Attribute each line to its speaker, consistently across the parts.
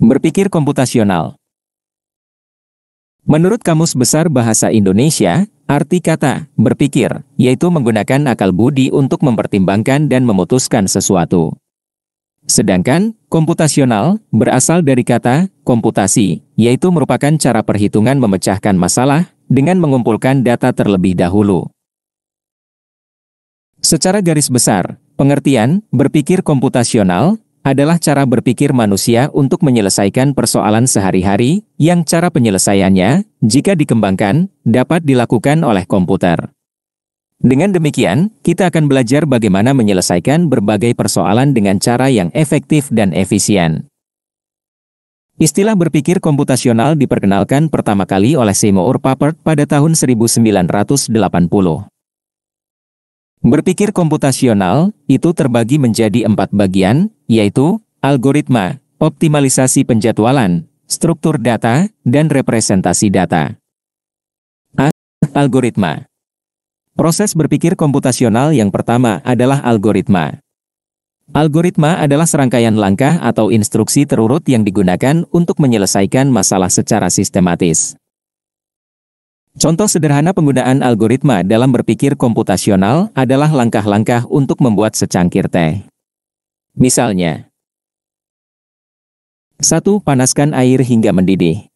Speaker 1: Berpikir komputasional. Menurut Kamus Besar Bahasa Indonesia, arti kata berpikir yaitu menggunakan akal budi untuk mempertimbangkan dan memutuskan sesuatu. Sedangkan komputasional berasal dari kata komputasi, yaitu merupakan cara perhitungan memecahkan masalah dengan mengumpulkan data terlebih dahulu. Secara garis besar, pengertian berpikir komputasional adalah cara berpikir manusia untuk menyelesaikan persoalan sehari-hari, yang cara penyelesaiannya, jika dikembangkan, dapat dilakukan oleh komputer. Dengan demikian, kita akan belajar bagaimana menyelesaikan berbagai persoalan dengan cara yang efektif dan efisien. Istilah berpikir komputasional diperkenalkan pertama kali oleh Seymour Papert pada tahun 1980. Berpikir komputasional, itu terbagi menjadi empat bagian, yaitu algoritma, optimalisasi penjadwalan, struktur data, dan representasi data. A. Algoritma Proses berpikir komputasional yang pertama adalah algoritma. Algoritma adalah serangkaian langkah atau instruksi terurut yang digunakan untuk menyelesaikan masalah secara sistematis. Contoh sederhana penggunaan algoritma dalam berpikir komputasional adalah langkah-langkah untuk membuat secangkir teh. Misalnya, 1. Panaskan air hingga mendidih.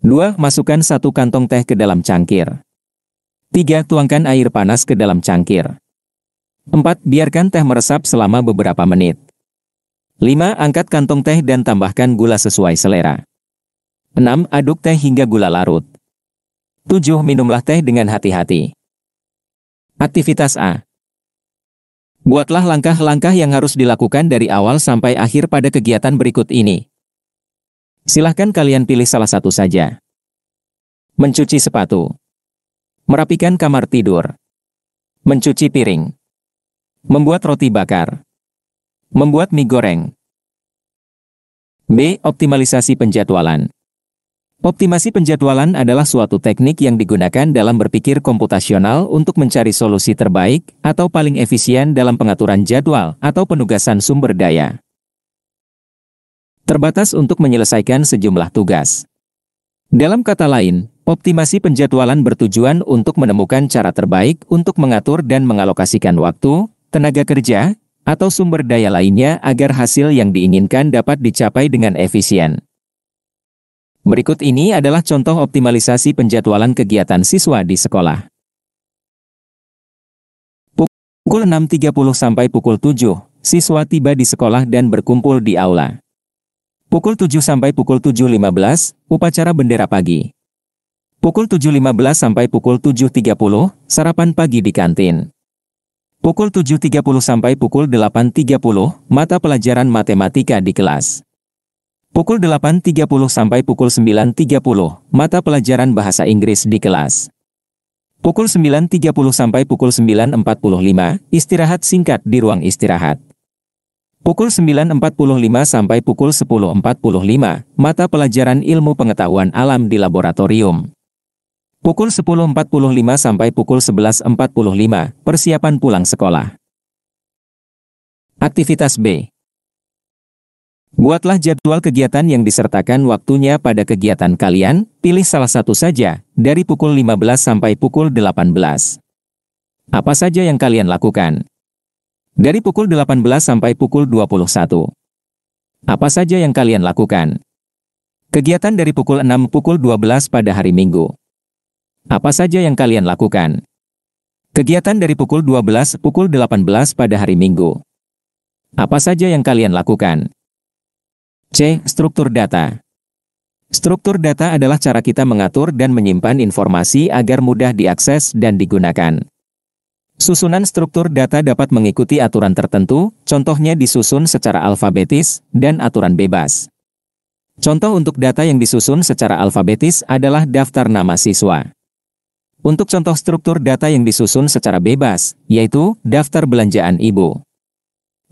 Speaker 1: 2. Masukkan satu kantong teh ke dalam cangkir. 3. Tuangkan air panas ke dalam cangkir. 4. Biarkan teh meresap selama beberapa menit. 5. Angkat kantong teh dan tambahkan gula sesuai selera. 6. Aduk teh hingga gula larut. 7. Minumlah teh dengan hati-hati. Aktivitas A. Buatlah langkah-langkah yang harus dilakukan dari awal sampai akhir pada kegiatan berikut ini. Silahkan kalian pilih salah satu saja. Mencuci sepatu. Merapikan kamar tidur. Mencuci piring. Membuat roti bakar. Membuat mie goreng. B. Optimalisasi penjadwalan. Optimasi penjadwalan adalah suatu teknik yang digunakan dalam berpikir komputasional untuk mencari solusi terbaik atau paling efisien dalam pengaturan jadwal atau penugasan sumber daya. Terbatas untuk menyelesaikan sejumlah tugas. Dalam kata lain, optimasi penjadwalan bertujuan untuk menemukan cara terbaik untuk mengatur dan mengalokasikan waktu, tenaga kerja, atau sumber daya lainnya agar hasil yang diinginkan dapat dicapai dengan efisien. Berikut ini adalah contoh optimalisasi penjadwalan kegiatan siswa di sekolah. Pukul 6.30 sampai pukul 7, siswa tiba di sekolah dan berkumpul di aula. Pukul 7 sampai pukul 7.15, upacara bendera pagi. Pukul 7.15 sampai pukul 7.30, sarapan pagi di kantin. Pukul 7.30 sampai pukul 8.30, mata pelajaran matematika di kelas. Pukul 8.30 sampai pukul 9.30, mata pelajaran bahasa Inggris di kelas. Pukul 9.30 sampai pukul 9.45, istirahat singkat di ruang istirahat. Pukul 9.45 sampai pukul 10.45, mata pelajaran ilmu pengetahuan alam di laboratorium. Pukul 10.45 sampai pukul 11.45, persiapan pulang sekolah. Aktivitas B. Buatlah jadwal kegiatan yang disertakan waktunya pada kegiatan kalian, pilih salah satu saja, dari pukul 15 sampai pukul 18. Apa saja yang kalian lakukan? Dari pukul 18 sampai pukul 21. Apa saja yang kalian lakukan? Kegiatan dari pukul 6 pukul 12 pada hari Minggu. Apa saja yang kalian lakukan? Kegiatan dari pukul 12 pukul 18 pada hari Minggu. Apa saja yang kalian lakukan? C. Struktur data. Struktur data adalah cara kita mengatur dan menyimpan informasi agar mudah diakses dan digunakan. Susunan struktur data dapat mengikuti aturan tertentu, contohnya disusun secara alfabetis dan aturan bebas. Contoh untuk data yang disusun secara alfabetis adalah daftar nama siswa. Untuk contoh struktur data yang disusun secara bebas, yaitu daftar belanjaan ibu.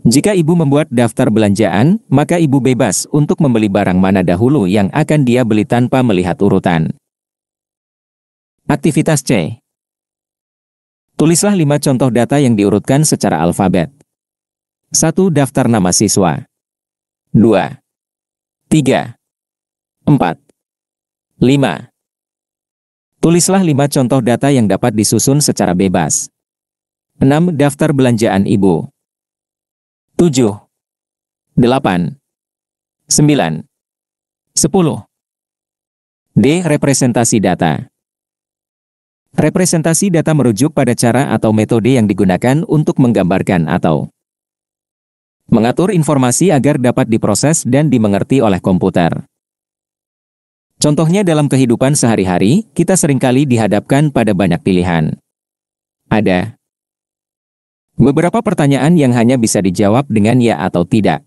Speaker 1: Jika ibu membuat daftar belanjaan, maka ibu bebas untuk membeli barang mana dahulu yang akan dia beli tanpa melihat urutan. Aktivitas C. Tulislah lima contoh data yang diurutkan secara alfabet. 1. Daftar nama siswa. 2. 3. 4. 5. Tulislah lima contoh data yang dapat disusun secara bebas. 6. Daftar belanjaan ibu tujuh, delapan, sembilan, sepuluh. D. Representasi data Representasi data merujuk pada cara atau metode yang digunakan untuk menggambarkan atau mengatur informasi agar dapat diproses dan dimengerti oleh komputer. Contohnya dalam kehidupan sehari-hari, kita seringkali dihadapkan pada banyak pilihan. Ada Beberapa pertanyaan yang hanya bisa dijawab dengan ya atau tidak.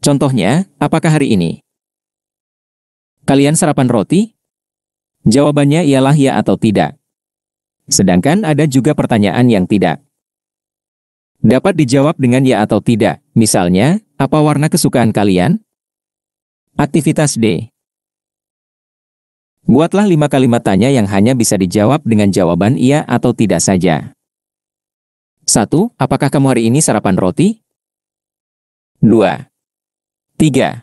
Speaker 1: Contohnya, apakah hari ini? Kalian sarapan roti? Jawabannya ialah ya atau tidak. Sedangkan ada juga pertanyaan yang tidak. Dapat dijawab dengan ya atau tidak. Misalnya, apa warna kesukaan kalian? Aktivitas D. Buatlah lima kalimat tanya yang hanya bisa dijawab dengan jawaban iya atau tidak saja. 1. Apakah kamu hari ini sarapan roti? 2. 3. 4. 5.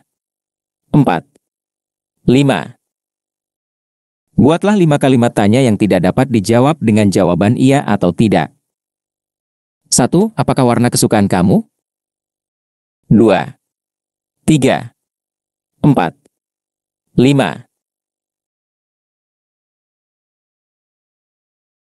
Speaker 1: Buatlah lima kalimat tanya yang tidak dapat dijawab dengan jawaban iya atau tidak. 1. Apakah warna kesukaan kamu? 2. 3. 4. 5.